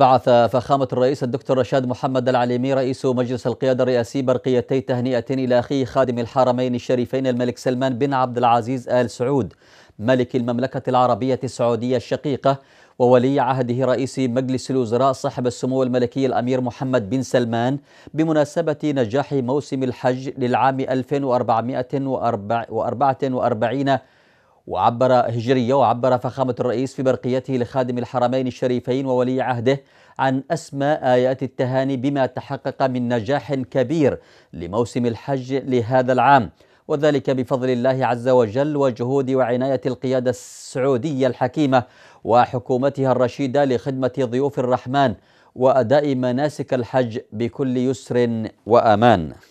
بعث فخامة الرئيس الدكتور رشاد محمد العليمي رئيس مجلس القيادة الرئاسي برقيتي تهنئة إلى أخيه خادم الحرمين الشريفين الملك سلمان بن عبد العزيز آل سعود ملك المملكة العربية السعودية الشقيقة وولي عهده رئيس مجلس الوزراء صاحب السمو الملكي الأمير محمد بن سلمان بمناسبة نجاح موسم الحج للعام 1444 وعبر هجرية وعبر فخامة الرئيس في برقيته لخادم الحرمين الشريفين وولي عهده عن أسمى آيات التهاني بما تحقق من نجاح كبير لموسم الحج لهذا العام وذلك بفضل الله عز وجل وجهود وعناية القيادة السعودية الحكيمة وحكومتها الرشيدة لخدمة ضيوف الرحمن وأداء مناسك الحج بكل يسر وأمان